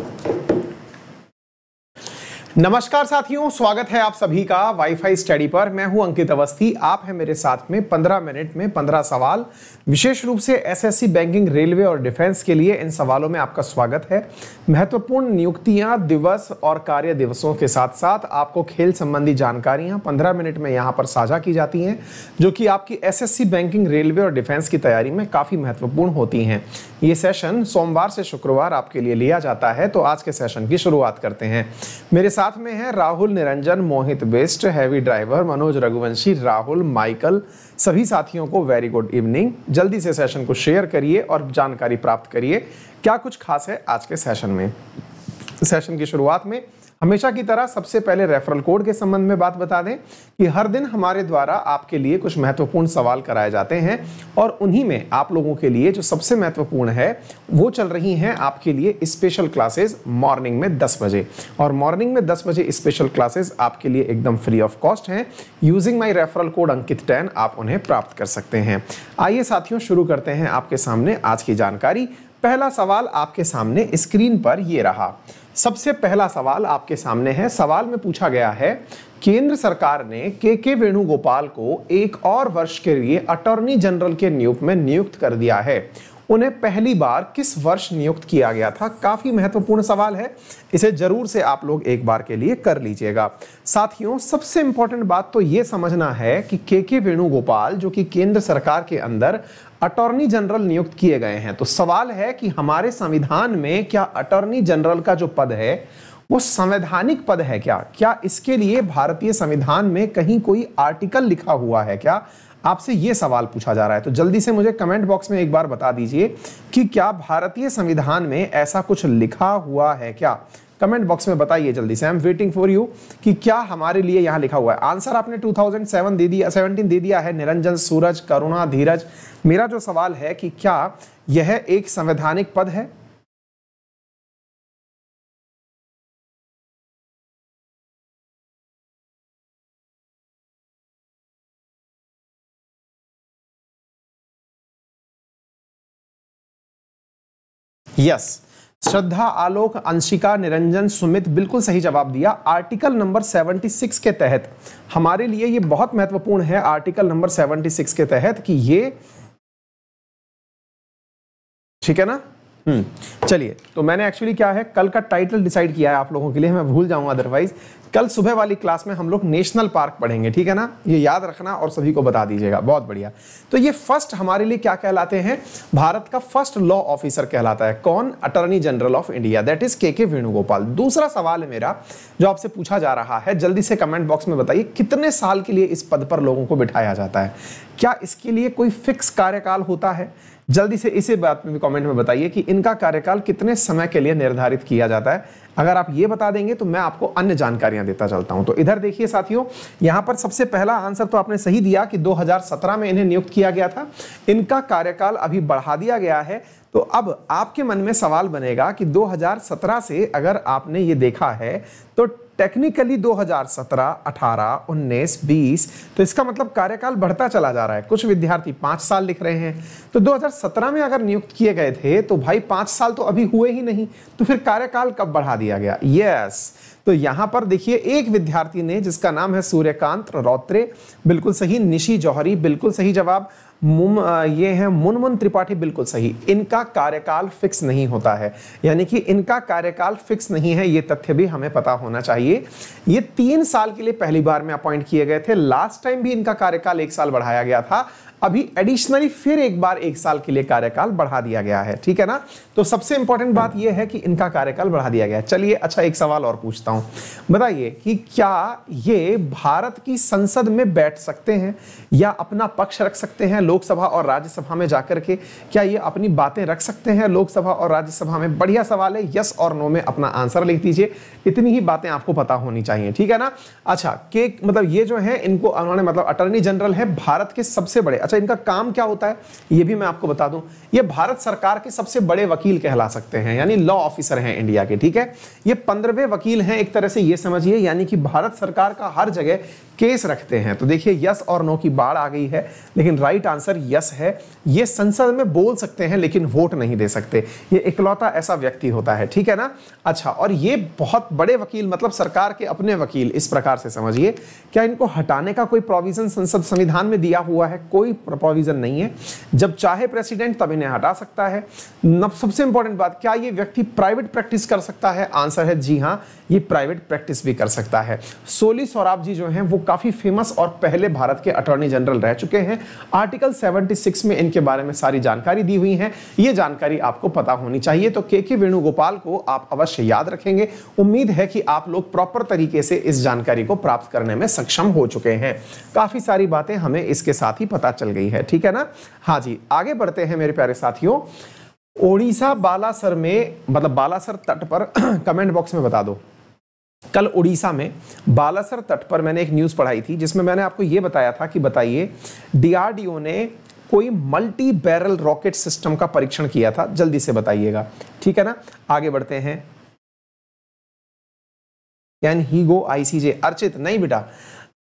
Thank you. नमस्कार साथियों स्वागत है आप सभी का वाईफाई स्टडी पर मैं हूं अंकित अवस्थी आप हैं मेरे साथ में 15 मिनट में 15 सवाल विशेष रूप से एसएससी बैंकिंग रेलवे और डिफेंस के लिए इन सवालों में आपका स्वागत है महत्वपूर्ण नियुक्तियां दिवस और कार्य दिवसों के साथ साथ आपको खेल संबंधी जानकारियां पंद्रह मिनट में यहाँ पर साझा की जाती हैं जो कि आपकी एस बैंकिंग रेलवे और डिफेंस की तैयारी में काफ़ी महत्वपूर्ण होती हैं ये सेशन सोमवार से शुक्रवार आपके लिए लिया जाता है तो आज के सेशन की शुरुआत करते हैं मेरे साथ में है Rahul Niranjan Mohit best heavy driver Manoj Raghuvanshi Rahul Michael सभी साथियों को वेरी गुड इवनिंग जल्दी से सेशन को शेयर करिए और जानकारी प्राप्त करिए क्या कुछ खास है आज के सेशन में सेशन की शुरुआत में हमेशा की तरह सबसे पहले रेफरल कोड के संबंध में बात बता दें कि हर दिन हमारे द्वारा आपके लिए कुछ महत्वपूर्ण सवाल कराए जाते हैं और उन्हीं में आप लोगों के लिए जो सबसे महत्वपूर्ण है वो चल रही हैं आपके लिए स्पेशल क्लासेज मॉर्निंग में दस बजे और मॉर्निंग में दस बजे स्पेशल क्लासेज आपके लिए एकदम फ्री ऑफ कॉस्ट हैं using my referral code Ankit ten आप उन्हें प्राप्त कर सकते हैं आइए साथियों शुरू करते हैं आपके सामने आज की जानकारी पहला सवाल आपके सामने स्क्रीन पर ये रहा सबसे पहला सवाल आपके सामने है सवाल में पूछा गया है केंद्र सरकार ने के के वेणुगोपाल को एक और वर्ष के लिए अटॉर्नी जनरल के नियुक्त में नियुक्त कर दिया है उन्हें पहली बार किस वर्ष नियुक्त किया गया था काफी महत्वपूर्ण सवाल है इसे जरूर से आप लोग एक बार के लिए कर लीजिएगा साथियों सबसे इंपॉर्टेंट बात तो ये समझना है कि के के वेणुगोपाल जो कि केंद्र सरकार के अंदर अटॉर्नी जनरल नियुक्त किए गए हैं तो सवाल है कि हमारे संविधान में क्या अटॉर्नी जनरल का जो पद है वो संवैधानिक पद है क्या क्या इसके लिए भारतीय संविधान में कहीं कोई आर्टिकल लिखा हुआ है क्या आपसे ये सवाल पूछा जा रहा है तो जल्दी से मुझे कमेंट बॉक्स में एक बार बता दीजिए कि क्या भारतीय संविधान में ऐसा कुछ लिखा हुआ है क्या कमेंट बॉक्स में बताइए जल्दी से I am waiting for you कि क्या हमारे लिए यहाँ लिखा हुआ है आंसर आपने 2007 दे दिया 17 दे दिया है निरंजन सूरज करुणा धीरज मेरा जो सवाल है कि क्या यह एक संवैधानिक पद है यस yes. श्रद्धा आलोक अंशिका निरंजन सुमित बिल्कुल सही जवाब दिया आर्टिकल नंबर 76 के तहत हमारे लिए ये बहुत महत्वपूर्ण है आर्टिकल नंबर 76 के तहत कि ये ठीक है ना हम्म, चलिए तो मैंने एक्चुअली क्या है कल का टाइटल डिसाइड किया है आप लोगों के लिए मैं भूल जाऊंगा अदरवाइज कल सुबह वाली क्लास में हम लोग नेशनल पार्क पढ़ेंगे ठीक है ना ये याद रखना और सभी को बता दीजिएगा बहुत बढ़िया तो ये फर्स्ट हमारे लिए क्या कहलाते हैं भारत का फर्स्ट लॉ ऑफिसर कहलाता है कौन attorney general of India that is K K Venugopal दूसरा सवाल है मेरा जो आपसे पूछा जा रहा है जल्दी से कमेंट बॉक्स में बताइए कितने साल के लिए इस पद पर लोगों को बिठाया जाता है क्या इसके लिए कोई फिक्स कार्यकाल होता है जल्दी से इसी बात में भी कमेंट में बताइए कि इनका कार्यकाल कितने समय के लिए निर्धारित किया जाता है अगर आप ये बता देंगे तो मैं आपको अन्य जानकारियां देता चलता हूं तो इधर देखिए साथियों यहां पर सबसे पहला आंसर तो आपने सही दिया कि 2017 में इन्हें नियुक्त किया गया था इनका कार्यकाल अभी बढ़ा दिया गया है तो अब आपके मन में सवाल बनेगा कि 2017 से अगर आपने ये देखा है तो टेक्निकली 2017, 18, 19, 20 तो इसका मतलब कार्यकाल बढ़ता चला जा रहा है कुछ विद्यार्थी पाँच साल लिख रहे हैं तो 2017 में अगर नियुक्त किए गए थे तो भाई पाँच साल तो अभी हुए ही नहीं तो फिर कार्यकाल कब बढ़ा दिया गया यस yes, तो यहां पर देखिए एक विद्यार्थी ने जिसका नाम है सूर्यकांत रौत्रे बिल्कुल सही निशी जौहरी बिल्कुल सही जवाब मुम ये है मुनमुन त्रिपाठी बिल्कुल सही इनका कार्यकाल फिक्स नहीं होता है यानी कि इनका कार्यकाल फिक्स नहीं है ये तथ्य भी हमें पता होना चाहिए ये तीन साल के लिए पहली बार में अपॉइंट किए गए थे लास्ट टाइम भी इनका कार्यकाल एक साल बढ़ाया गया था अभी एडिशनली फिर एक बार एक साल के लिए कार्यकाल बढ़ा दिया गया है ठीक है ना तो सबसे इंपॉर्टेंट बात यह है कि इनका कार्यकाल बढ़ा दिया गया चलिए अच्छा एक सवाल और पूछता हूं बताइए कि क्या ये भारत की संसद में बैठ सकते हैं या अपना पक्ष रख सकते हैं लोकसभा और राज्यसभा में जाकर के क्या ये अपनी बातें रख सकते हैं लोकसभा और राज्यसभा में बढ़िया सवाल है यस और नो में अपना आंसर लिख दीजिए इतनी ही बातें आपको पता होनी चाहिए ठीक है ना अच्छा के मतलब ये जो है इनको उन्होंने मतलब अटर्नी जनरल है भारत के सबसे बड़े अच्छा इनका काम क्या होता है ये भी मैं आपको बता दूं ये भारत सरकार के सबसे बड़े वकील कहला सकते हैं यानी लॉ ऑफिसर हैं इंडिया के ठीक है ये पंद्रहवें वकील हैं एक तरह से ये समझिए यानी कि भारत सरकार का हर जगह केस रखते हैं तो देखिए यस और नो की बाढ़ आ गई है लेकिन राइट आंसर यस है ये संसद में बोल सकते हैं लेकिन वोट नहीं दे सकते ये इकलौता ऐसा व्यक्ति होता है ठीक है ना अच्छा और ये बहुत बड़े वकील मतलब सरकार के अपने वकील इस प्रकार से समझिए क्या इनको हटाने का कोई प्रोविजन संसद संविधान में दिया हुआ है कोई प्रोविजन नहीं है जब चाहे प्रेसिडेंट तब इन्हें हटा सकता है सबसे इंपॉर्टेंट बात क्या ये व्यक्ति प्राइवेट प्रैक्टिस कर सकता है आंसर है जी हाँ ये प्राइवेट प्रैक्टिस भी कर सकता है सोली सौराब जी जो हैं वो काफ़ी फेमस और पहले भारत के अटॉर्नी जनरल रह चुके हैं आर्टिकल 76 में इनके बारे में सारी जानकारी दी हुई है ये जानकारी आपको पता होनी चाहिए तो के के वेणुगोपाल को आप अवश्य याद रखेंगे उम्मीद है कि आप लोग प्रॉपर तरीके से इस जानकारी को प्राप्त करने में सक्षम हो चुके हैं काफ़ी सारी बातें हमें इसके साथ ही पता चल चल गई है ठीक है ना हाँ जी आगे बढ़ते हैं मेरे प्यारे साथियों ओडिशा बालासर में मतलब बालासर तट पर कमेंट बॉक्स में बता दो कल उड़ीसा में बालासर तट पर मैंने एक न्यूज़ पढ़ाई थी जिसमें मैंने आपको यह बताया था कि बताइए डीआरडीओ ने कोई मल्टी बैरल रॉकेट सिस्टम का परीक्षण किया था जल्दी से बताइएगा ठीक है ना आगे बढ़ते हैं can he go ICJ Archit नहीं बेटा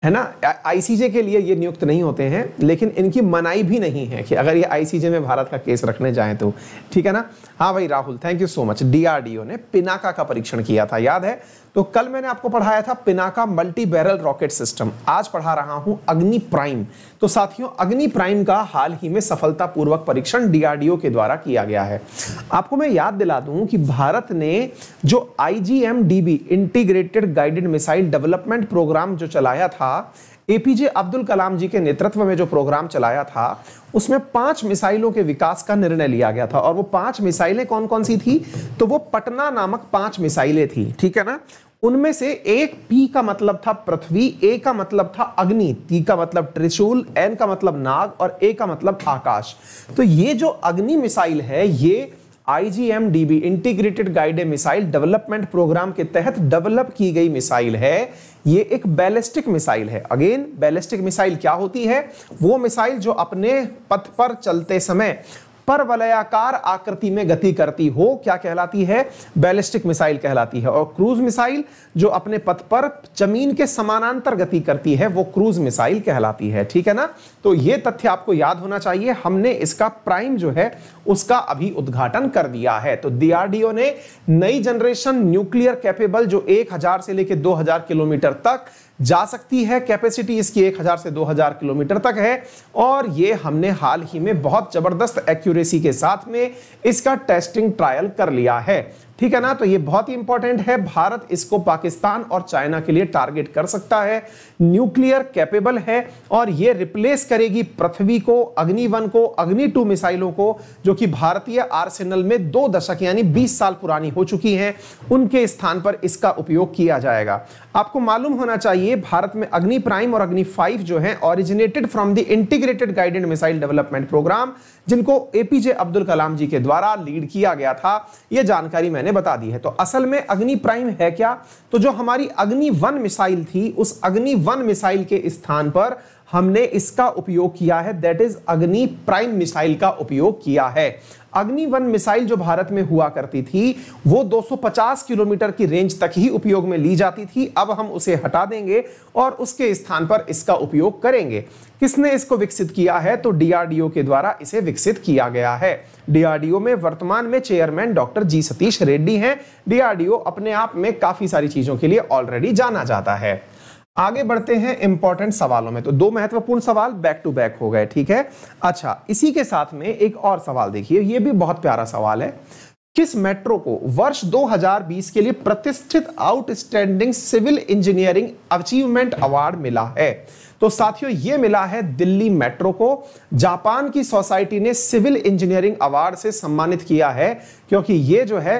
है ना आईसीजे के लिए ये नियुक्त नहीं होते हैं लेकिन इनकी मनाई भी नहीं है कि अगर ये आईसीजे में भारत का केस रखने जाएं तो ठीक है ना हाँ भाई Rahul thank you so much DRDO ने पिनाका का परीक्षण किया था याद है तो कल मैंने आपको पढ़ाया था Pinaka multi barrel rocket system आज पढ़ा रहा हूं अग्नि प्राइम तो साथियों अग्नि प्राइम का हाल ही में सफलतापूर्वक परीक्षण डीआरडीओ के द्वारा किया गया है आपको मैं याद दिला दूं कि भारत ने जो IGMDB integrated guided missile development programme जो चलाया था था एपीजे अब्दुल कलाम जी के नेतृत्व में जो प्रोग्राम चलाया था उसमें पांच मिसाइलों के विकास का निर्णय लिया गया था और वो पांच मिसाइलें कौन कौन सी थी तो वो पटना नामक पांच मिसाइलें थी ठीक है ना उनमें से एक पी का मतलब था पृथ्वी ए का मतलब था अग्नि टी का मतलब त्रिशूल एन का मतलब नाग और ए का मतलब आकाश तो ये जो अग्नि मिसाइल है ये IGMDB integrated guided missile development programme के तहत डेवलप की गई मिसाइल है ये एक बैलिस्टिक मिसाइल है अगेन बैलिस्टिक मिसाइल क्या होती है वो मिसाइल जो अपने पथ पर चलते समय पर वलयाकार आकृति में गति करती हो क्या कहलाती है बैलिस्टिक मिसाइल कहलाती है और क्रूज मिसाइल जो अपने पथ पर जमीन के समानांतर गति करती है वो क्रूज मिसाइल कहलाती है ठीक है ना तो ये तथ्य आपको याद होना चाहिए हमने इसका प्राइम जो है उसका अभी उद्घाटन कर दिया है तो डीआरडीओ ने नई जनरेशन न्यूक्लियर कैपेबल जो एक से लेकर दो किलोमीटर तक जा सकती है कैपेसिटी इसकी 1000 से 2000 किलोमीटर तक है और ये हमने हाल ही में बहुत ज़बरदस्त एक्यूरेसी के साथ में इसका टेस्टिंग ट्रायल कर लिया है ठीक है ना तो ये बहुत ही इंपॉर्टेंट है भारत इसको पाकिस्तान और चाइना के लिए टारगेट कर सकता है न्यूक्लियर कैपेबल है और ये रिप्लेस करेगी पृथ्वी को अग्नि वन को अग्नि टू मिसाइलों को जो कि भारतीय आर्सेनल में दो दशक यानी बीस साल पुरानी हो चुकी हैं उनके स्थान पर इसका उपयोग किया जाएगा आपको मालूम होना चाहिए भारत में अग्नि प्राइम और अग्नि फाइव जो है originated from the integrated guided missile development programme जिनको एपीजे अब्दुल कलाम जी के द्वारा लीड किया गया था यह जानकारी मैंने मैंने बता दी है तो असल में अग्नि प्राइम है क्या तो जो हमारी अग्नि वन मिसाइल थी उस अग्नि वन मिसाइल के स्थान पर हमने इसका उपयोग किया है that is Agni prime missile का उपयोग किया है वन मिसाइल जो भारत में हुआ करती थी वो 250 किलोमीटर की रेंज तक ही उपयोग में ली जाती थी अब हम उसे हटा देंगे और उसके स्थान पर इसका उपयोग करेंगे किसने इसको विकसित किया है तो डीआरडीओ के द्वारा इसे विकसित किया गया है डीआरडीओ में वर्तमान में chairman doctor G Satish Reddy हैं डीआरडीओ अपने आप में काफी सारी चीजों के लिए ऑलरेडी जाना जाता है आगे बढ़ते हैं इंपॉर्टेंट सवालों में तो दो महत्वपूर्ण सवाल बैक टू बैक हो गए ठीक है अच्छा इसी के साथ में एक और सवाल देखिए यह भी बहुत प्यारा सवाल है किस मेट्रो को वर्ष 2020 के लिए प्रतिष्ठित outstanding civil engineering achievement award मिला है तो साथियों ये मिला है दिल्ली मेट्रो को जापान की सोसाइटी ने सिविल इंजीनियरिंग अवार्ड से सम्मानित किया है क्योंकि ये जो है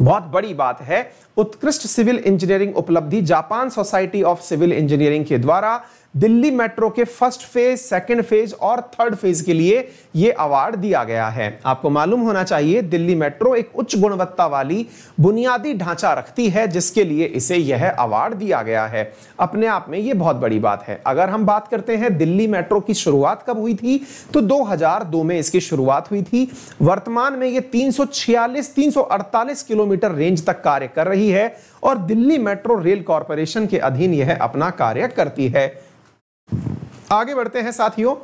बहुत बड़ी बात है उत्कृष्ट सिविल इंजीनियरिंग उपलब्धि Japan society of civil engineering के द्वारा दिल्ली मेट्रो के फर्स्ट फेज सेकंड फेज और थर्ड फेज के लिए ये अवार्ड दिया गया है आपको मालूम होना चाहिए दिल्ली मेट्रो एक उच्च गुणवत्ता वाली बुनियादी ढांचा रखती है जिसके लिए इसे यह अवार्ड दिया गया है अपने आप में ये बहुत बड़ी बात है अगर हम बात करते हैं दिल्ली मेट्रो की शुरुआत कब हुई थी तो दो में इसकी शुरुआत हुई थी वर्तमान में ये तीन सौ किलोमीटर रेंज तक कार्य कर रही है और दिल्ली मेट्रो रेल कॉरपोरेशन के अधीन यह अपना कार्य करती है आगे बढ़ते हैं साथियों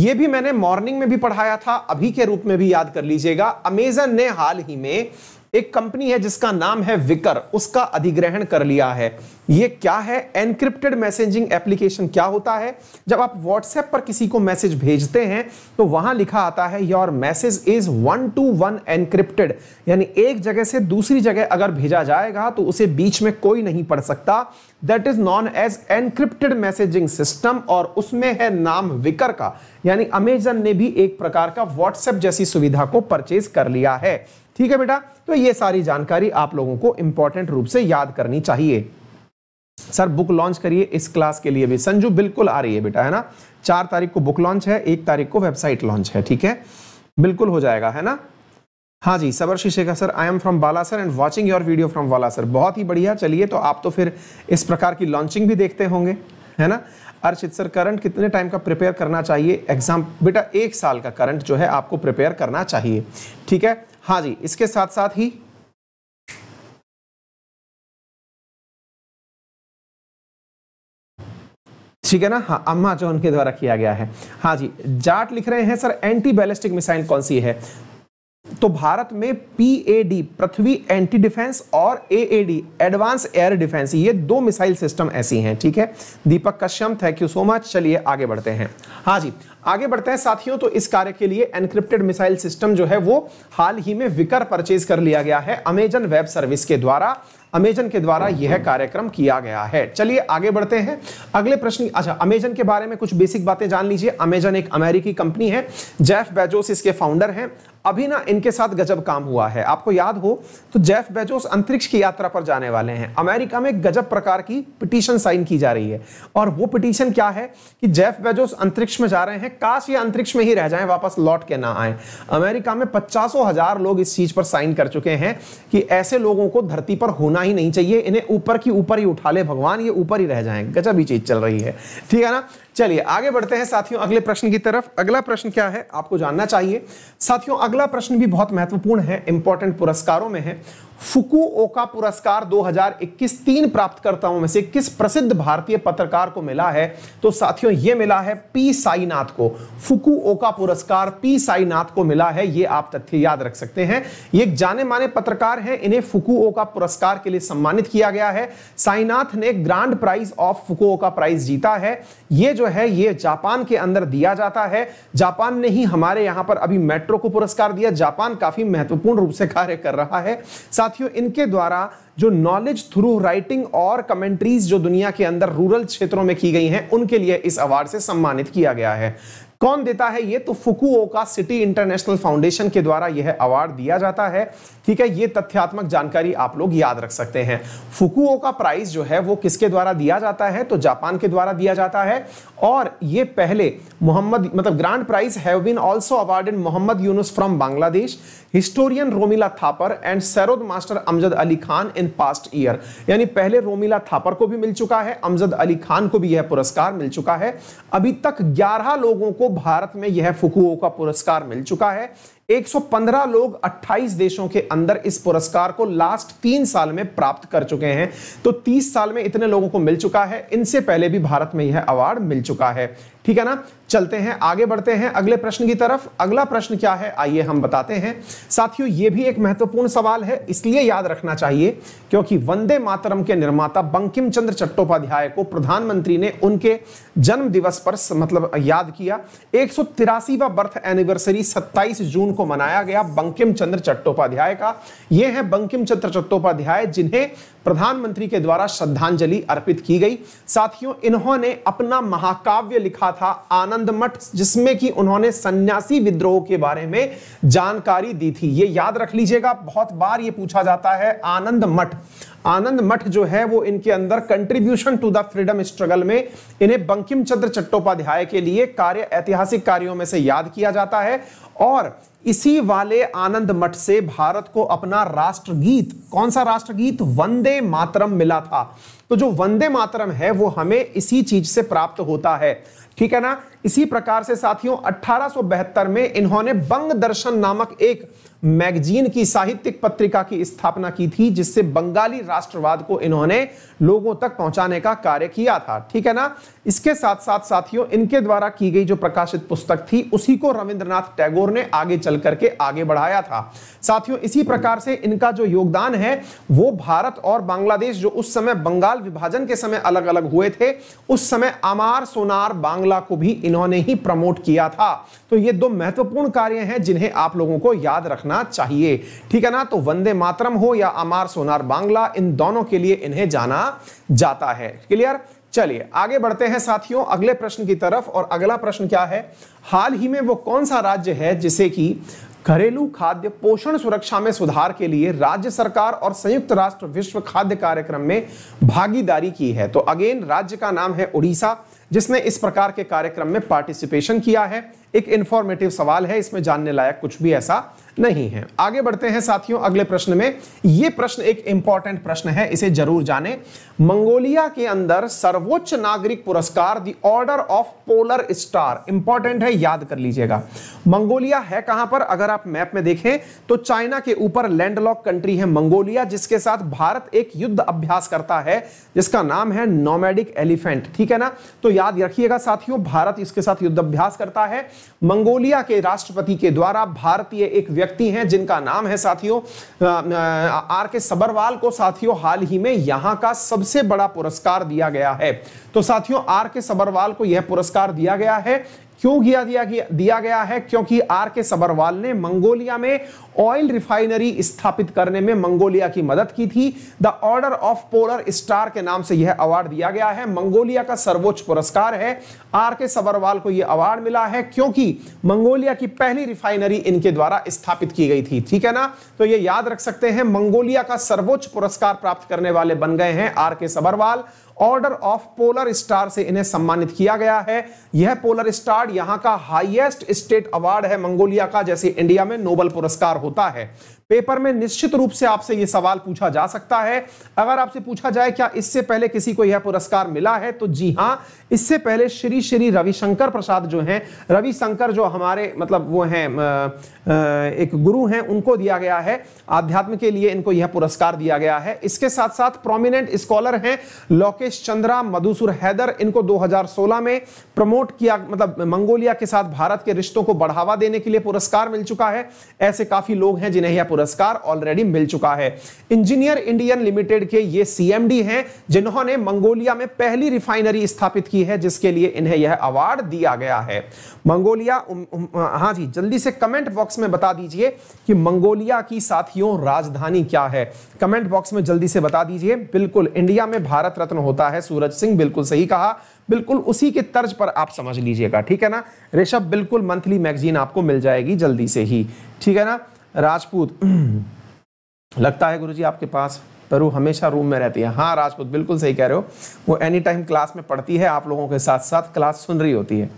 ये भी मैंने मॉर्निंग में भी पढ़ाया था अभी के रूप में भी याद कर लीजिएगा अमेजन ने हाल ही में एक कंपनी है जिसका नाम है विकर उसका अधिग्रहण कर लिया है ये क्या है एनक्रिप्टेड मैसेजिंग एप्लीकेशन क्या होता है जब आप व्हाट्सएप पर किसी को मैसेज भेजते हैं तो वहां लिखा आता है your message is one to one encrypted यानी एक जगह से दूसरी जगह अगर भेजा जाएगा तो उसे बीच में कोई नहीं पढ़ सकता that is known as encrypted messaging system और उसमें है नाम विकर का यानी अमेजन ने भी एक प्रकार का व्हाट्सएप जैसी सुविधा को परचेज कर लिया है ठीक है बेटा तो ये सारी जानकारी आप लोगों को इंपॉर्टेंट रूप से याद करनी चाहिए सर बुक लॉन्च करिए इस क्लास के लिए भी संजू बिल्कुल आ रही है बेटा है ना चार तारीख को बुक लॉन्च है एक तारीख को वेबसाइट लॉन्च है ठीक है बिल्कुल हो जाएगा है ना हाँ जी Sabar Shekha sir I am from Bala sir and watching your video from Bala sir बहुत ही बढ़िया चलिए तो आप तो फिर इस प्रकार की लॉन्चिंग भी देखते होंगे है ना अर्षित सर करंट कितने टाइम का प्रिपेयर करना चाहिए एग्जाम बेटा एक साल का करंट जो है आपको प्रिपेयर करना चाहिए ठीक है हाँ जी इसके साथ साथ ही ठीक है ना हाँ अम्मा जो उनके द्वारा किया गया है हाँ जी जाट लिख रहे हैं सर एंटी बैलिस्टिक मिसाइल कौन सी है तो भारत में पीएडी पृथ्वी एंटी डिफेंस और एएडी एडवांस एयर डिफेंस ये दो मिसाइल सिस्टम ऐसी हैं ठीक है Deepak Kashyap thank you so much चलिए आगे बढ़ते हैं हाँ जी आगे बढ़ते हैं साथियों तो इस कार्य के लिए एनक्रिप्टेड मिसाइल सिस्टम जो है वो हाल ही में विकर परचेज कर लिया गया है अमेजन वेब सर्विस के द्वारा अमेजन के द्वारा यह कार्यक्रम किया गया है चलिए आगे बढ़ते हैं अगले प्रश्न अच्छा अमेजन के बारे में कुछ बेसिक बातें जान लीजिए अमेजन एक अमेरिकी कंपनी है जेफ बेजोस इसके फाउंडर हैं अभी ना इनके साथ गजब काम हुआ है आपको याद हो तो जेफ बेजोस अंतरिक्ष की यात्रा पर जाने वाले हैं अमेरिका में गजब प्रकार की पिटीशन साइन की जा रही है और वो पिटीशन क्या है कि जेफ बेजोस अंतरिक्ष में जा रहे हैं काश ये अंतरिक्ष में ही रह जाएं वापस लौट के ना आए अमेरिका में पचासों हजार लोग इस चीज पर साइन कर चुके हैं कि ऐसे लोगों को धरती पर होना ही नहीं चाहिए इन्हें ऊपर की ऊपर ही उठा ले भगवान ये ऊपर ही रह जाए गजब ही चीज चल रही है ठीक है ना चलिए आगे बढ़ते हैं साथियों अगले प्रश्न की तरफ अगला प्रश्न क्या है आपको जानना चाहिए साथियों अगला प्रश्न भी बहुत महत्वपूर्ण है इंपॉर्टेंट पुरस्कारों में है फुकुओका पुरस्कार 2021 तीन प्राप्तकर्ताओं में से किस प्रसिद्ध भारतीय पत्रकार को मिला है तो साथियों यह मिला है पी साईनाथ को फुकुओका पुरस्कार पी साईनाथ को मिला है यह आप तथ्य याद रख सकते हैं ये एक जाने माने पत्रकार हैं इन्हें फुकुओका पुरस्कार के लिए सम्मानित किया गया है साईनाथ ने grand prize of Fukuoka prize जीता है ये जो है ये जापान के अंदर दिया जाता है जापान ने ही हमारे यहां पर अभी मेट्रो को पुरस्कार दिया जापान काफी महत्वपूर्ण रूप से कार्य कर रहा है साथ साथियों इनके द्वारा जो नॉलेज थ्रू राइटिंग और कमेंट्रीज जो दुनिया के अंदर रूरल क्षेत्रों में की गई हैं उनके लिए इस अवार्ड से सम्मानित किया गया है कौन देता है ये तो फुकुओका सिटी इंटरनेशनल फाउंडेशन के द्वारा यह अवार्ड दिया जाता है ठीक है ये तथ्यात्मक जानकारी आप लोग याद रख सकते हैं फुकुओका प्राइज जो है वो किसके द्वारा दिया जाता है तो जापान के द्वारा दिया जाता है और ये पहले मोहम्मद मतलब ग्रांड प्राइज है Mohammad Yunus from Bangladesh historian Romila Thapar and sarod master Amjad Ali Khan in past year यानी पहले रोमिला थापर को भी मिल चुका है अमजद अली खान को भी यह पुरस्कार मिल चुका है अभी तक ग्यारह लोगों को भारत में यह फुकुओ का पुरस्कार मिल चुका है 115 लोग 28 देशों के अंदर इस पुरस्कार को लास्ट तीन साल में प्राप्त कर चुके हैं तो 30 साल में इतने लोगों को मिल चुका है इनसे पहले भी भारत में यह अवार्ड मिल चुका है ठीक है ना चलते हैं आगे बढ़ते हैं अगले प्रश्न की तरफ अगला प्रश्न क्या है आइए हम बताते हैं साथियों ये भी एक महत्वपूर्ण सवाल है इसलिए याद रखना चाहिए क्योंकि वंदे मातरम के निर्माता बंकिम चंद्र चट्टोपाध्याय को प्रधानमंत्री ने उनके जन्म दिवस पर मतलब याद किया एक सौ बर्थ एनिवर्सरी 27 जून को मनाया गया बंकिम चंद्र चट्टोपाध्याय का यह है बंकिम चंद्र चट्टोपाध्याय जिन्हें प्रधानमंत्री के द्वारा श्रद्धांजलि अर्पित की गई साथियों इन्होंने अपना महाकाव्य लिखा रखा था आनंद मठ जिसमें कि उन्होंने सन्यासी विद्रोह के बारे में जानकारी दी थी ये याद रख लीजिएगा बहुत बार ये पूछा जाता है आनंद मठ आनंद मठ जो है वो इनके अंदर contribution to the freedom struggle में इन्हें बंकिम चंद्र चट्टोपाध्याय के लिए कार्य ऐतिहासिक कार्यों में से याद किया जाता है और इसी वाले आनंद मठ से भारत को अपना राष्ट्रगीत कौन सा राष्ट्रगीत वंदे मातरम मिला था तो जो वंदे मातरम है वो हमें इसी चीज से प्राप्त होता है ठीक है ना इसी प्रकार से साथियों अठारह में इन्होंने बंग दर्शन नामक एक मैगजीन की साहित्यिक पत्रिका की स्थापना की थी जिससे बंगाली राष्ट्रवाद को इन्होंने लोगों तक पहुंचाने का कार्य किया था ठीक है ना इसके साथ साथ साथियों इनके द्वारा की गई जो प्रकाशित पुस्तक थी उसी को रविंद्रनाथ टैगोर ने आगे चल करके आगे बढ़ाया था साथियों इसी प्रकार से इनका जो योगदान है वो भारत और बांग्लादेश जो उस समय बंगाल विभाजन के समय अलग अलग हुए थे उस समय अमार सोनार बांग्ला को भी इन्होंने ही प्रमोट किया था तो ये दो महत्वपूर्ण कार्य हैं जिन्हें आप लोगों को याद रखना रखना चाहिए ठीक है ना तो वंदे मातरम हो या अमार सोनार बांग्ला इन दोनों के लिए इन्हें जाना जाता है क्लियर चलिए आगे बढ़ते हैं साथियों अगले प्रश्न की तरफ और अगला प्रश्न क्या है हाल ही में वो कौन सा राज्य है जिसे कि घरेलू खाद्य पोषण सुरक्षा में सुधार के लिए राज्य सरकार और संयुक्त राष्ट्र विश्व खाद्य कार्यक्रम में भागीदारी की है तो अगेन राज्य का नाम है उड़ीसा जिसने इस प्रकार के कार्यक्रम में पार्टिसिपेशन किया है एक इंफॉर्मेटिव सवाल है इसमें जानने लायक कुछ भी ऐसा नहीं है आगे बढ़ते हैं साथियों अगले प्रश्न में यह प्रश्न एक इंपॉर्टेंट प्रश्न है इसे जरूर जानें मंगोलिया के अंदर सर्वोच्च नागरिक पुरस्कार the order of polar star important है याद कर लीजिएगा मंगोलिया है कहां पर अगर आप मैप में देखें तो चाइना के ऊपर लैंडलॉक कंट्री है मंगोलिया जिसके साथ भारत एक युद्ध अभ्यास करता है जिसका नाम है नोमेडिक एलिफेंट ठीक है ना तो याद रखिएगा साथियों भारत इसके साथ युद्ध अभ्यास करता है मंगोलिया के राष्ट्रपति के द्वारा भारतीय एक व्यक्ति हैं जिनका नाम है साथियों आर के सबरवाल को साथियों हाल ही में यहां का सबसे बड़ा पुरस्कार दिया गया है तो साथियों आर के सबरवाल को यह पुरस्कार दिया गया है क्यों किया दिया, दिया गया है क्योंकि आर के सबरवाल ने मंगोलिया में ऑयल रिफाइनरी स्थापित करने में मंगोलिया की मदद की थी the order of polar star के नाम से यह अवार्ड दिया गया है मंगोलिया का सर्वोच्च पुरस्कार है आर के सबरवाल को यह अवार्ड मिला है क्योंकि मंगोलिया की पहली रिफाइनरी इनके द्वारा स्थापित की गई थी ठीक है ना तो यह याद रख सकते हैं मंगोलिया का सर्वोच्च पुरस्कार प्राप्त करने वाले बन गए हैं R K Sabharwal order of polar star से इन्हें सम्मानित किया गया है यह पोलर स्टार यहां का हाईएस्ट स्टेट अवार्ड है मंगोलिया का जैसे इंडिया में नोबल पुरस्कार होता है पेपर में निश्चित रूप से आपसे यह सवाल पूछा जा सकता है अगर आपसे पूछा जाए क्या इससे पहले किसी को यह पुरस्कार मिला है तो जी हां इससे पहले श्री श्री रविशंकर प्रसाद जो हैं रविशंकर जो हमारे मतलब वो हैं एक गुरु हैं उनको दिया गया है आध्यात्म के लिए इनको यह पुरस्कार दिया गया है इसके साथ साथ प्रोमिनेंट स्कॉलर हैं लोकेश चंद्रा मधुसूर हैदर इनको 2016 में प्रमोट किया मतलब मंगोलिया के साथ भारत के रिश्तों को बढ़ावा देने के लिए पुरस्कार मिल चुका है ऐसे काफी लोग हैं जिन्हें यह पुरस्कार ऑलरेडी मिल चुका है इंजीनियर इंडियन लिमिटेड के ये सीएमडी हैं जिन्होंने मंगोलिया में पहली रिफाइनरी स्थापित की है जिसके लिए इन्हें यह अवार्ड दिया गया है मंगोलिया हाँ जी जल्दी से कमेंट बॉक्स में बता दीजिए कि मंगोलिया की साथियों राजधानी क्या है कमेंट बॉक्स में जल्दी से बता दीजिए बिल्कुल इंडिया में भारत रत्न होता है सूरज सिंह बिल्कुल सही कहा बिल्कुल उसी के तर्ज पर आप समझ लीजिएगा ठीक है ना ऋषभ बिल्कुल मंथली मैगजीन आपको मिल जाएगी जल्दी से ही ठीक है ना राजपूत लगता है गुरुजी आपके पास रूह हमेशा रूम में रहती है हाँ राजपूत बिल्कुल सही कह रहे हो वो एनी टाइम क्लास में पढ़ती है आप लोगों के साथ साथ क्लास सुन रही होती है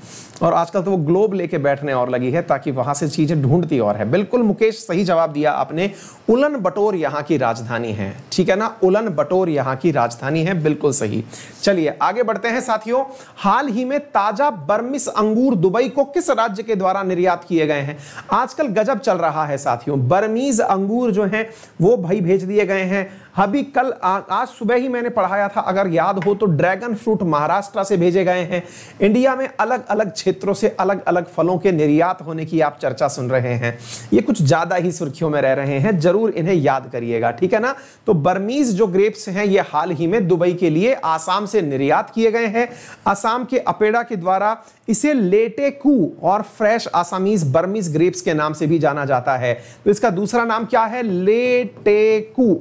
और आजकल तो वो ग्लोब लेके बैठने और लगी है ताकि वहां से चीज़ें ढूंढती और है बिल्कुल मुकेश सही जवाब दिया आपने उलन बटोर यहाँ की राजधानी है ठीक है ना उलन बटोर यहाँ की राजधानी है बिल्कुल सही चलिए आगे बढ़ते हैं साथियों हाल ही में ताजा बर्मिस अंगूर दुबई को किस राज्य के द्वारा निर्यात किए गए हैं आजकल गजब चल रहा है साथियों बर्मीज अंगूर जो है वो भाई भेज दिए गए हैं अभी कल आ, आज सुबह ही मैंने पढ़ाया था अगर याद हो तो ड्रैगन फ्रूट महाराष्ट्र से भेजे गए हैं इंडिया में अलग अलग क्षेत्रों से अलग अलग फलों के निर्यात होने की आप चर्चा सुन रहे हैं ये कुछ ज्यादा ही सुर्खियों में रह रहे हैं जरूर इन्हें याद करिएगा ठीक है ना तो बर्मीज जो ग्रेप्स हैं ये हाल ही में दुबई के लिए आसाम से निर्यात किए गए हैं आसाम के अपेडा के द्वारा इसे लेटेकू और फ्रेश आसामीज बर्मीज ग्रेप्स के नाम से भी जाना जाता है तो इसका दूसरा नाम क्या है लेटेकू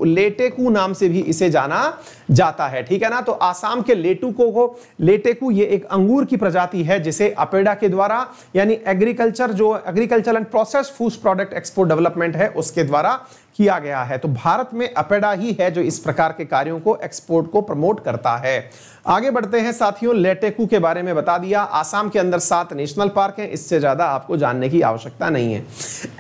कू नाम से भी इसे जाना जाता है ठीक है ना तो आसाम के लेटुको को लेटेकू ये एक अंगूर की प्रजाति है जिसे अपेडा के द्वारा यानी एग्रीकल्चर जो agriculture and process food product export development है उसके द्वारा किया गया है तो भारत में अपेडा ही है जो इस प्रकार के कार्यों को एक्सपोर्ट को प्रमोट करता है आगे बढ़ते हैं साथियों लेटेकू के बारे में बता दिया आसाम के अंदर सात नेशनल पार्क हैं इससे ज़्यादा आपको जानने की आवश्यकता नहीं है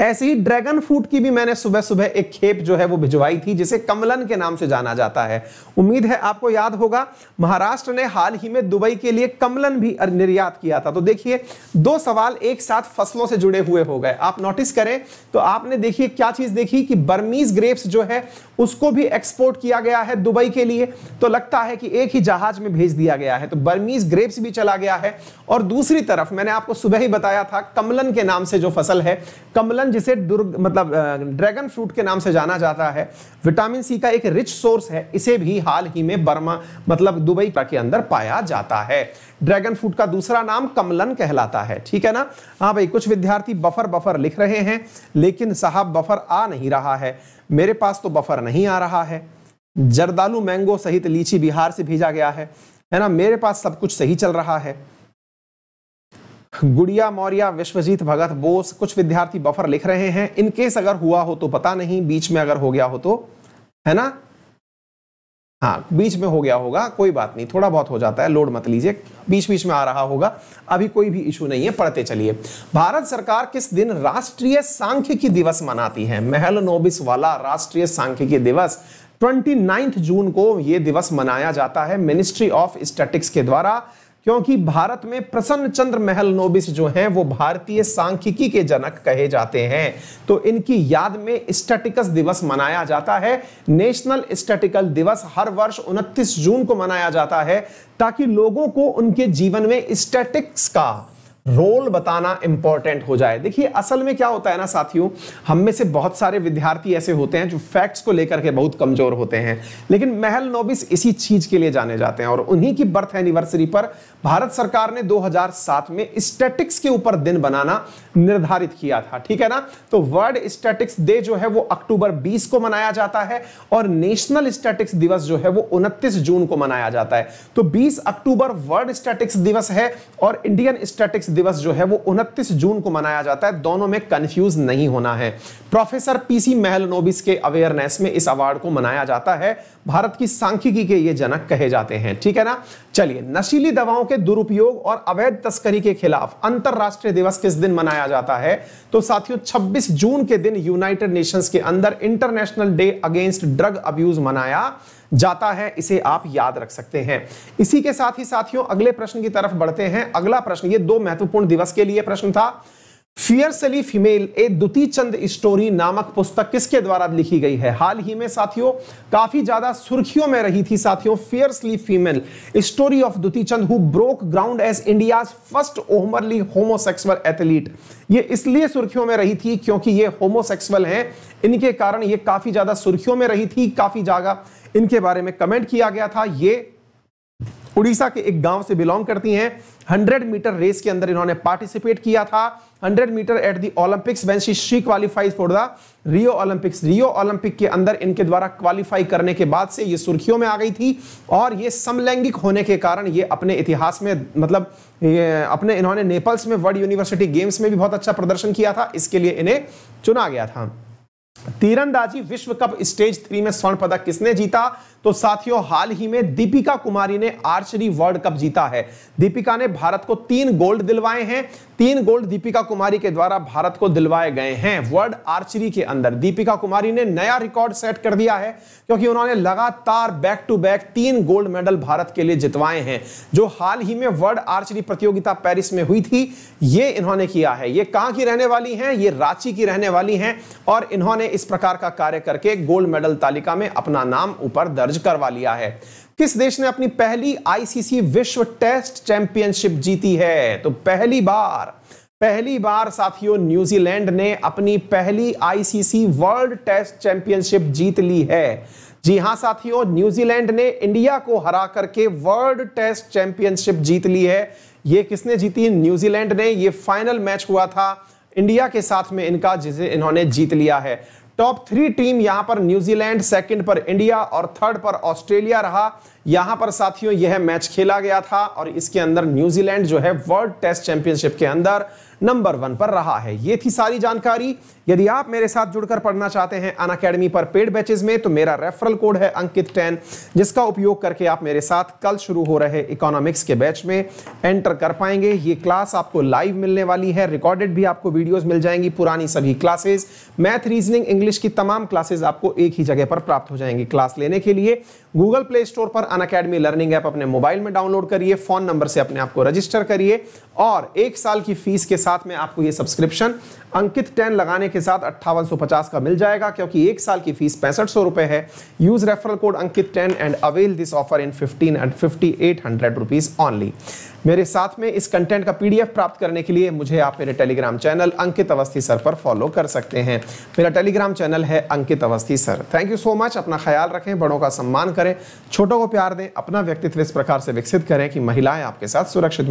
ऐसे ही ड्रैगन फ्रूट की भी मैंने सुबह सुबह एक खेप जो है वो भिजवाई थी जिसे कमलन के नाम से जाना जाता है उम्मीद है आपको याद होगा महाराष्ट्र ने हाल ही में दुबई के लिए कमलन भी निर्यात किया था तो देखिए दो सवाल एक साथ फसलों से जुड़े हुए हो गए आप नोटिस करें तो आपने देखिए क्या चीज़ देखी कि बर्मीज ग्रेप्स जो है उसको भी एक्सपोर्ट किया गया है दुबई के लिए तो लगता है कि एक ही जहाज में भेज दिया गया है तो बर्मीज ग्रेप्स भी चला गया है और दूसरी तरफ मैंने आपको सुबह ही बताया था कमलन के नाम से जो फसल है कमलन जिसे दुर्ग मतलब ड्रैगन फ्रूट के नाम से जाना जाता है विटामिन सी का एक रिच सोर्स है इसे भी हाल ही में बर्मा मतलब दुबई के अंदर पाया जाता है ड्रैगन फ्रूट का दूसरा नाम कमलन कहलाता है ठीक है ना हाँ भाई कुछ विद्यार्थी बफर बफर लिख रहे हैं लेकिन साहब बफर आ नहीं रहा है मेरे पास तो बफर नहीं आ रहा है जरदालू मैंगो सहित लीची बिहार से भेजा गया है है ना मेरे पास सब कुछ सही चल रहा है गुड़िया मौर्य विश्वजीत भगत बोस कुछ विद्यार्थी बफर लिख रहे हैं इनकेस अगर हुआ हो तो पता नहीं बीच में अगर हो गया हो तो है ना हाँ बीच में हो गया होगा कोई बात नहीं थोड़ा बहुत हो जाता है लोड मत लीजिए बीच बीच में आ रहा होगा अभी कोई भी इशू नहीं है पढ़ते चलिए भारत सरकार किस दिन राष्ट्रीय सांख्यिकी दिवस मनाती है महल नोबिस वाला राष्ट्रीय सांख्यिकी दिवस 29 जून को यह दिवस मनाया जाता है मिनिस्ट्री ऑफ स्टेटिक्स के द्वारा क्योंकि भारत में प्रसन्न चंद्र महल नोबिस जो हैं वो भारतीय सांख्यिकी के जनक कहे जाते हैं तो इनकी याद में स्टैटिकस दिवस मनाया जाता है नेशनल स्टैटिकल दिवस हर वर्ष 29 जून को मनाया जाता है ताकि लोगों को उनके जीवन में स्टैटिक्स का रोल बताना इंपॉर्टेंट हो जाए देखिए असल में क्या होता है ना साथियों हम में से बहुत सारे विद्यार्थी ऐसे होते हैं जो फैक्ट्स को लेकर के बहुत कमजोर होते हैं लेकिन महल नोबिस इसी चीज के लिए जाने जाते हैं और उन्हीं की बर्थ एनिवर्सरी पर भारत सरकार ने 2007 में स्टैटिक्स के ऊपर दिन बनाना निर्धारित किया था ठीक है ना तो वर्ल्ड स्टैटिक्स डे जो है वो अक्टूबर 20 को मनाया जाता है और नेशनल स्टैटिक्स दिवस जो है वो 29 जून को मनाया जाता है तो 20 अक्टूबर वर्ल्ड स्टैटिक्स दिवस है और इंडियन स्टैटिक्स दिवस जो है वो 29 जून को मनाया जाता है दोनों में कंफ्यूज नहीं होना है प्रोफेसर पीसी महलनोबिस के अवेयरनेस में इस अवार्ड को मनाया जाता है भारत की सांख्यिकी के ये जनक कहे जाते हैं ठीक है ना चलिए नशीली दवाओं के दुरुपयोग और अवैध तस्करी के खिलाफ अंतरराष्ट्रीय दिवस किस दिन मनाया जाता है तो साथियों 26 जून के दिन यूनाइटेड नेशंस के अंदर international day against drug abuse मनाया जाता है इसे आप याद रख सकते हैं इसी के साथ ही साथियों अगले प्रश्न की तरफ बढ़ते हैं अगला प्रश्न ये दो महत्वपूर्ण दिवस के लिए प्रश्न था fiercely female a Dutee Chand story नामक पुस्तक किसके द्वारा लिखी गई है हाल ही में साथियों काफी ज्यादा सुर्खियों में रही थी साथियों fiercely female story of Dutee Chand who broke ground as India first openly homosexual athlete ये इसलिए सुर्खियों में रही थी क्योंकि ये होमोसेक्सुअल हैं इनके कारण ये काफी ज्यादा सुर्खियों में रही थी काफी ज्यादा इनके बारे में कमेंट किया गया था ये उड़ीसा के एक गांव से बिलोंग करती हैं 100 मीटर रेस के अंदर इन्होंने पार्टिसिपेट किया था 100 metre at the Olympics when she she qualifies for the Rio Olympics Rio Olympic के अंदर इनके द्वारा क्वालिफाई करने के बाद से ये सुर्खियों में आ गई थी और ये समलैंगिक होने के कारण ये अपने इतिहास में मतलब अपने इन्होंने नेपल्स में वर्ल्ड यूनिवर्सिटी गेम्स में भी बहुत अच्छा प्रदर्शन किया था इसके लिए इन्हें चुना गया था तीरंदाजी विश्व कप स्टेज थ्री में स्वर्ण पदक किसने जीता तो साथियों हाल ही में दीपिका कुमारी ने आर्चरी वर्ल्ड कप जीता है दीपिका ने भारत को तीन गोल्ड दिलवाए हैं तीन गोल्ड दीपिका कुमारी के द्वारा भारत को दिलवाए गए हैं वर्ल्ड आर्चरी के अंदर दीपिका कुमारी ने नया रिकॉर्ड सेट कर दिया है क्योंकि उन्होंने लगातार बैक टू बैक तीन गोल्ड मेडल भारत के लिए जितवाए हैं जो हाल ही में वर्ल्ड आर्चरी प्रतियोगिता पेरिस में हुई थी ये इन्होंने किया है ये कहां की रहने वाली हैं ये रांची की रहने वाली हैं और इन्होंने इस प्रकार का कार्य करके गोल्ड मेडल तालिका में अपना नाम ऊपर दर्ज दर्ज करवा लिया है किस देश ने अपनी पहली आईसीसी विश्व टेस्ट चैंपियनशिप जीती है तो पहली बार पहली बार साथियों न्यूजीलैंड ने अपनी पहली आईसीसी वर्ल्ड टेस्ट चैंपियनशिप जीत ली है जी हां साथियों न्यूजीलैंड ने इंडिया को हरा करके वर्ल्ड टेस्ट चैंपियनशिप जीत ली है ये किसने जीती न्यूजीलैंड ने ये फाइनल मैच हुआ था इंडिया के साथ में इनका जिसे इन्होंने जीत लिया है टॉप थ्री टीम यहां पर न्यूजीलैंड सेकंड पर इंडिया और थर्ड पर ऑस्ट्रेलिया रहा यहां पर साथियों यह मैच खेला गया था और इसके अंदर न्यूजीलैंड जो है वर्ल्ड टेस्ट चैंपियनशिप के अंदर नंबर वन पर रहा है ये थी सारी जानकारी यदि आप मेरे साथ जुड़कर पढ़ना चाहते हैं अन अकेडमी पर पेड बैचेज में तो मेरा रेफरल कोड है अंकित टेन जिसका उपयोग करके आप मेरे साथ कल शुरू हो रहे इकोनॉमिक्स के बैच में एंटर कर पाएंगे ये क्लास आपको लाइव मिलने वाली है रिकॉर्डेड भी आपको वीडियोज मिल जाएंगी पुरानी सभी क्लासेज मैथ रीजनिंग इंग्लिश की तमाम क्लासेज आपको एक ही जगह पर प्राप्त हो जाएंगी क्लास लेने के लिए गूगल प्ले स्टोर पर अन अकेडमी लर्निंग ऐप अपने मोबाइल में डाउनलोड करिए फोन नंबर से अपने आपको रजिस्टर करिए और एक साल की फीस के साथ साथ में आपको ये सब्सक्रिप्शन अंकित टेन लगाने के साथ अट्ठावन का मिल जाएगा क्योंकि एक साल की फीस पैंसठ सौ है use referral code Ankit ten and avail this offer in fifteen and fifty eight hundred rupees only मेरे साथ में इस कंटेंट का पीडीएफ प्राप्त करने के लिए मुझे आप मेरे Telegram channel Ankit Awasthi sir पर फॉलो कर सकते हैं मेरा टेलीग्राम चैनल है Ankit Awasthi sir thank you so much अपना ख्याल रखें बड़ों का सम्मान करें छोटों को प्यार दें अपना व्यक्तित्व इस प्रकार से विकसित करें कि महिलाएं आपके साथ सुरक्षित